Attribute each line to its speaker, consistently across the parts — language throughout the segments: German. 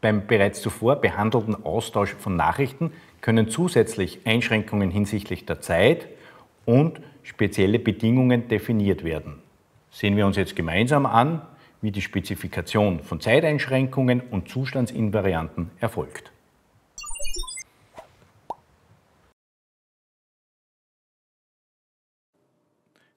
Speaker 1: Beim bereits zuvor behandelten Austausch von Nachrichten können zusätzlich Einschränkungen hinsichtlich der Zeit und spezielle Bedingungen definiert werden. Sehen wir uns jetzt gemeinsam an, wie die Spezifikation von Zeiteinschränkungen und Zustandsinvarianten erfolgt.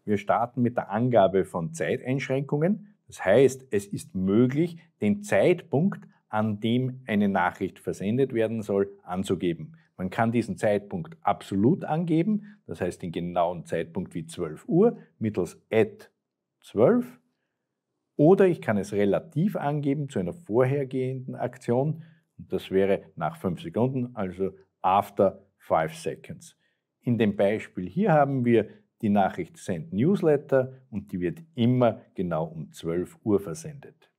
Speaker 1: Wir starten mit der Angabe von Zeiteinschränkungen. Das heißt, es ist möglich, den Zeitpunkt, an dem eine Nachricht versendet werden soll, anzugeben. Man kann diesen Zeitpunkt absolut angeben, das heißt den genauen Zeitpunkt wie 12 Uhr mittels at 12 oder ich kann es relativ angeben zu einer vorhergehenden Aktion und das wäre nach 5 Sekunden, also after 5 seconds. In dem Beispiel hier haben wir die Nachricht Send Newsletter und die wird immer genau um 12 Uhr versendet.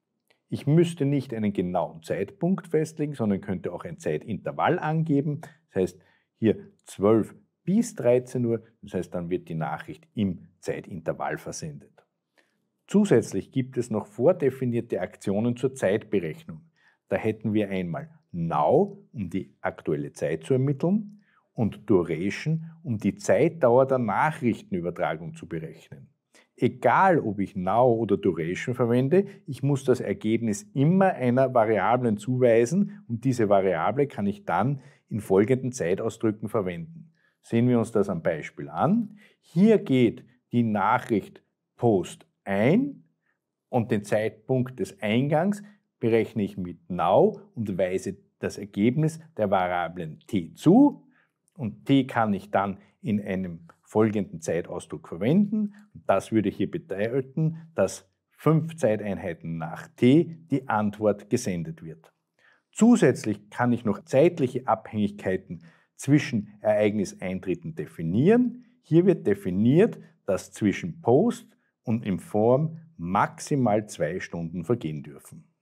Speaker 1: Ich müsste nicht einen genauen Zeitpunkt festlegen, sondern könnte auch ein Zeitintervall angeben. Das heißt, hier 12 bis 13 Uhr. Das heißt, dann wird die Nachricht im Zeitintervall versendet. Zusätzlich gibt es noch vordefinierte Aktionen zur Zeitberechnung. Da hätten wir einmal Now, um die aktuelle Zeit zu ermitteln, und Duration, um die Zeitdauer der Nachrichtenübertragung zu berechnen egal ob ich Now oder Duration verwende, ich muss das Ergebnis immer einer Variablen zuweisen und diese Variable kann ich dann in folgenden Zeitausdrücken verwenden. Sehen wir uns das am Beispiel an. Hier geht die Nachricht Post ein und den Zeitpunkt des Eingangs berechne ich mit Now und weise das Ergebnis der Variablen t zu und t kann ich dann in einem folgenden Zeitausdruck verwenden. Das würde hier bedeuten, dass fünf Zeiteinheiten nach t die Antwort gesendet wird. Zusätzlich kann ich noch zeitliche Abhängigkeiten zwischen Ereigniseintritten definieren. Hier wird definiert, dass zwischen Post und Inform maximal zwei Stunden vergehen dürfen.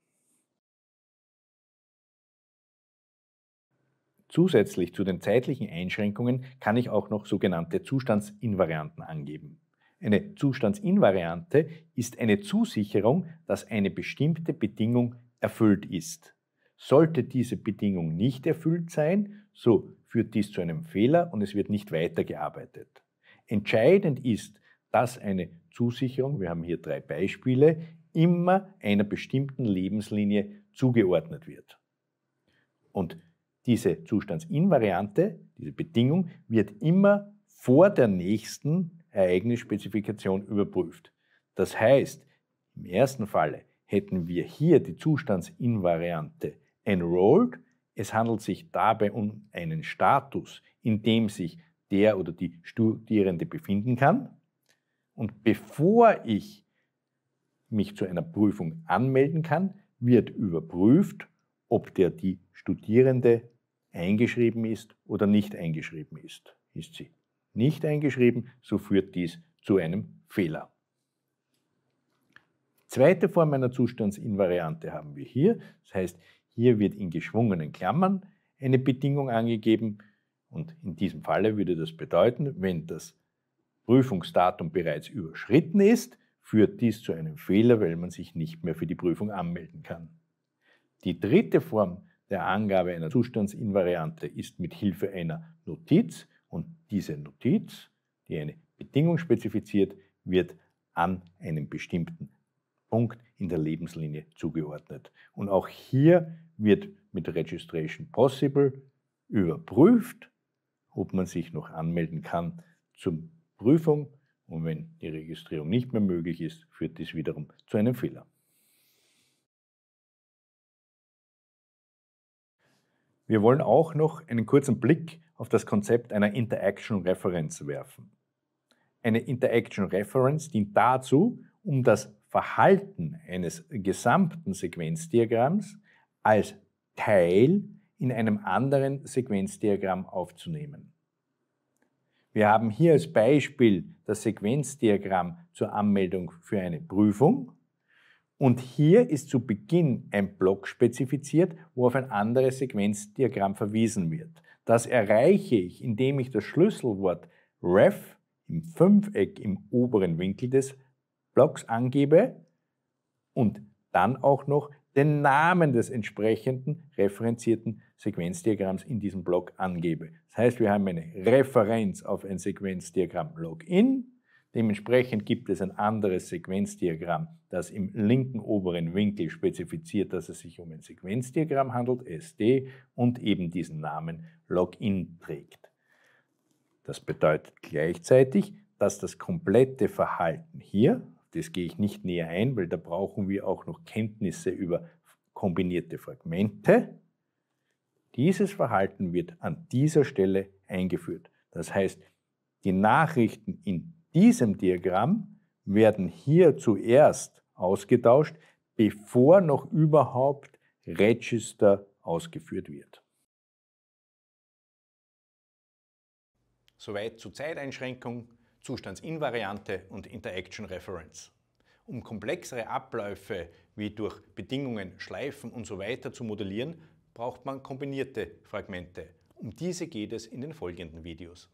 Speaker 1: Zusätzlich zu den zeitlichen Einschränkungen kann ich auch noch sogenannte Zustandsinvarianten angeben. Eine Zustandsinvariante ist eine Zusicherung, dass eine bestimmte Bedingung erfüllt ist. Sollte diese Bedingung nicht erfüllt sein, so führt dies zu einem Fehler und es wird nicht weitergearbeitet. Entscheidend ist, dass eine Zusicherung, wir haben hier drei Beispiele, immer einer bestimmten Lebenslinie zugeordnet wird. Und diese Zustandsinvariante, diese Bedingung, wird immer vor der nächsten Ereignisspezifikation überprüft. Das heißt, im ersten Falle hätten wir hier die Zustandsinvariante enrolled. Es handelt sich dabei um einen Status, in dem sich der oder die Studierende befinden kann. Und bevor ich mich zu einer Prüfung anmelden kann, wird überprüft, ob der die Studierende eingeschrieben ist oder nicht eingeschrieben ist. Ist sie nicht eingeschrieben, so führt dies zu einem Fehler. Zweite Form einer Zustandsinvariante haben wir hier. Das heißt, hier wird in geschwungenen Klammern eine Bedingung angegeben. Und in diesem Falle würde das bedeuten, wenn das Prüfungsdatum bereits überschritten ist, führt dies zu einem Fehler, weil man sich nicht mehr für die Prüfung anmelden kann. Die dritte Form der Angabe einer Zustandsinvariante ist mit Hilfe einer Notiz und diese Notiz, die eine Bedingung spezifiziert, wird an einem bestimmten Punkt in der Lebenslinie zugeordnet. Und auch hier wird mit Registration Possible überprüft, ob man sich noch anmelden kann zur Prüfung. Und wenn die Registrierung nicht mehr möglich ist, führt dies wiederum zu einem Fehler. Wir wollen auch noch einen kurzen Blick auf das Konzept einer Interaction Reference werfen. Eine Interaction Reference dient dazu, um das Verhalten eines gesamten Sequenzdiagramms als Teil in einem anderen Sequenzdiagramm aufzunehmen. Wir haben hier als Beispiel das Sequenzdiagramm zur Anmeldung für eine Prüfung und hier ist zu Beginn ein Block spezifiziert, wo auf ein anderes Sequenzdiagramm verwiesen wird. Das erreiche ich, indem ich das Schlüsselwort ref im Fünfeck im oberen Winkel des Blocks angebe und dann auch noch den Namen des entsprechenden referenzierten Sequenzdiagramms in diesem Block angebe. Das heißt, wir haben eine Referenz auf ein Sequenzdiagramm Login Dementsprechend gibt es ein anderes Sequenzdiagramm, das im linken oberen Winkel spezifiziert, dass es sich um ein Sequenzdiagramm handelt, SD, und eben diesen Namen Login trägt. Das bedeutet gleichzeitig, dass das komplette Verhalten hier, das gehe ich nicht näher ein, weil da brauchen wir auch noch Kenntnisse über kombinierte Fragmente, dieses Verhalten wird an dieser Stelle eingeführt. Das heißt, die Nachrichten in diesem Diagramm werden hier zuerst ausgetauscht, bevor noch überhaupt Register ausgeführt wird. Soweit zu Zeiteinschränkung, Zustandsinvariante und Interaction Reference. Um komplexere Abläufe wie durch Bedingungen, Schleifen usw. So weiter zu modellieren, braucht man kombinierte Fragmente. Um diese geht es in den folgenden Videos.